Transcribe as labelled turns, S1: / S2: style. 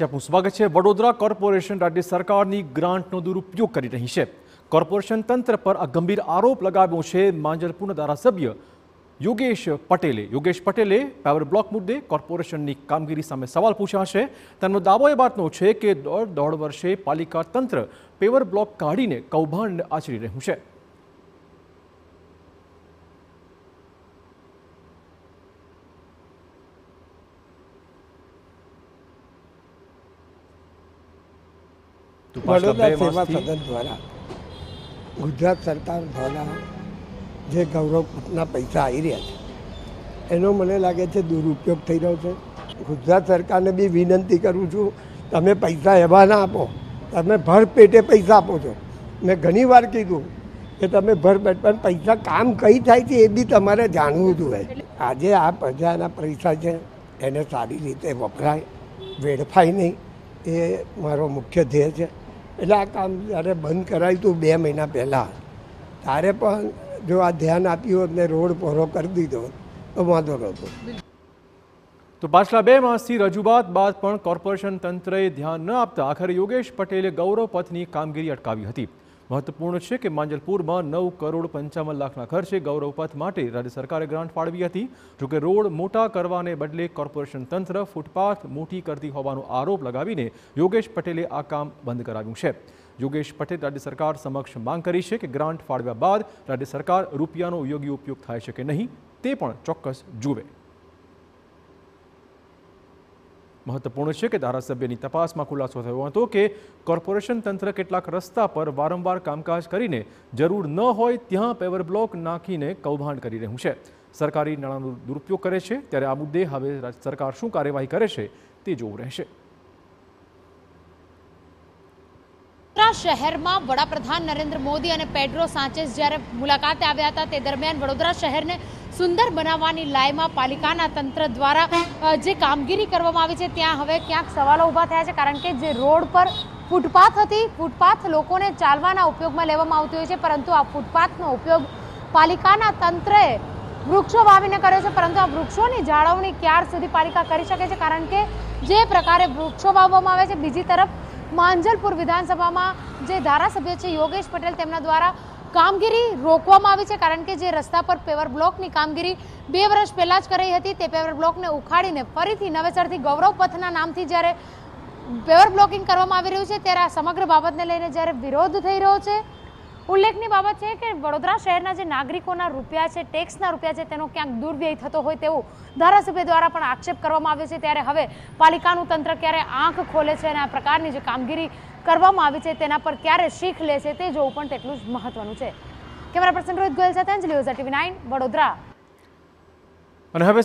S1: ચેપનું સ્વાગત છે વડોદરા કોર્પોરેશન રાજ્ય સરકારની ગ્રાન્ટનો દુરુપયોગ કરી રહી છે કોર્પોરેશન તંત્ર પર આ ગંભીર આરોપ લગાવ્યો છે માંજલપુરના ધારાસભ્ય યોગેશ પટેલે યોગેશ પટેલે પાવર બ્લોક મુદ્દે કોર્પોરેશનની કામગીરી સામે સવાલ પૂછ્યા છે તેમનો દાવો એ વાતનો છે કે દોઢ દોઢ વર્ષે પાલિકા તંત્ર પેવર બ્લોક કાઢીને કૌભાંડ આચરી રહ્યું છે
S2: વડોદરા સદન દ્વારા ગુજરાત સરકાર દ્વારા જે ગૌરવના પૈસા આવી રહ્યા છે એનો મને લાગે છે દુરુપયોગ થઈ રહ્યો છે ગુજરાત સરકારને બી વિનંતી કરું છું તમે પૈસા એવા ના આપો તમે ભર પેટે પૈસા આપો છો મેં ઘણી વાર કીધું કે તમે ભરપેટ પણ પૈસા કામ કઈ થાય છે એ બી તમારે જાણવું જોઈએ આજે આ પ્રજાના પૈસા છે એને સારી રીતે વપરાય વેડફાય નહીં એ મારો મુખ્ય ધ્યેય છે એટલે આ કામ જ્યારે બંધ કરાયું હતું બે મહિના પહેલાં ત્યારે પણ જો આ ધ્યાન આપ્યું હોત ને રોડ પહોળો કરી દીધો તો વાંધો નહોતો
S1: તો પાછલા બે માસથી રજૂઆત બાદ પણ કોર્પોરેશન તંત્રએ ધ્યાન ન આપતા આખરે યોગેશ પટેલે ગૌરવ પથની કામગીરી અટકાવી હતી મહત્વપૂર્ણ છે કે માંજલપુરમાં નવ કરોડ પંચાવન લાખના ખર્ચે ગૌરવપથ માટે રાજ્ય સરકારે ગ્રાન્ટ ફાળવી હતી જોકે રોડ મોટા કરવાને બદલે કોર્પોરેશન તંત્ર ફૂટપાથ મોટી કરતી હોવાનો આરોપ લગાવીને યોગેશ પટેલે આ કામ બંધ કરાવ્યું છે યોગેશ પટેલ રાજ્ય સરકાર સમક્ષ માંગ કરી છે કે ગ્રાન્ટ ફાળવ્યા બાદ રાજ્ય સરકાર રૂપિયાનો યોગ્ય ઉપયોગ થાય છે કે નહીં તે પણ ચોક્કસ જુએ મહત્વપૂર્ણ છે કે ધારાસભ્યની તપાસમાં ખુલાસો થયો હતો કે કોર્પોરેશન તંત્ર કેટલાક રસ્તા પર વારંવાર કામકાજ કરીને જરૂર ન હોય ત્યાં પેવર બ્લોક નાખીને કૌભાંડ કરી રહ્યું છે સરકારી નાણાંનો દુરુપયોગ કરે છે ત્યારે આ મુદ્દે હવે સરકાર શું કાર્યવાહી કરે છે તે જોવું રહેશે
S3: શહેરમાં વડાપ્રધાન નરેન્દ્ર મોદી અને પેડ્રો સાંચેસ જ્યારે મુલાકાતે આવ્યા હતા તે દરમિયાન વડોદરા શહેરને સુંદર બનાવવાની લાયમાં પાલિકાના તંત્ર દ્વારા જે કામગીરી કરવામાં આવી છે ત્યાં હવે ક્યાંક સવાલો ઊભા થયા છે કારણ કે જે રોડ પર ફૂટપાથ હતી ફૂટપાથ લોકોને ચાલવાના ઉપયોગમાં લેવામાં આવતી હોય છે પરંતુ આ ફૂટપાથનો ઉપયોગ પાલિકાના તંત્રએ વૃક્ષો વાવીને કર્યો છે પરંતુ આ વૃક્ષોની જાળવણી ક્યાર સુધી પાલિકા કરી શકે છે કારણ કે જે પ્રકારે વૃક્ષો વાવવામાં આવે છે બીજી તરફ માંજલપુર વિધાનસભામાં જે ધારાસભ્ય છે યોગેશ પટેલ તેમના દ્વારા કામગીરી રોકવામાં આવી છે કારણ કે જે રસ્તા પર પેવર બ્લોકની કામગીરી બે વર્ષ પહેલાં જ કરાઈ હતી તે પેવર બ્લોકને ઉખાડીને ફરીથી નવેસરથી ગૌરવ પથના નામથી જ્યારે પેવર બ્લોકિંગ કરવામાં આવી રહ્યું છે ત્યારે આ સમગ્ર બાબતને લઈને જ્યારે વિરોધ થઈ રહ્યો છે ઉલ્લેખની બાબત છે કે વડોદરા શહેરના જે નાગરિકોના રૂપિયા છે ટેક્સના રૂપિયા છે તેનો ક્યાંક દુર્વ્યય થતો હોય તેવું ધારાસભ્ય દ્વારા પણ આક્ષેપ કરવામાં આવ્યો છે ત્યારે હવે પાલિકાનું તંત્ર ક્યારે આંખ ખોલે છે અને આ પ્રકારની જે કામગીરી કરવામાં આવી છે તેના પર ક્યારે શીખ લે છે તે જોવું પણ તેટલું જ મહત્વનું છે કેમેરા પર્સન રોહિત ગોયલ સાથે અંજલિ ઓઝા ટીવી નાઇન વડોદરા
S1: અને હવે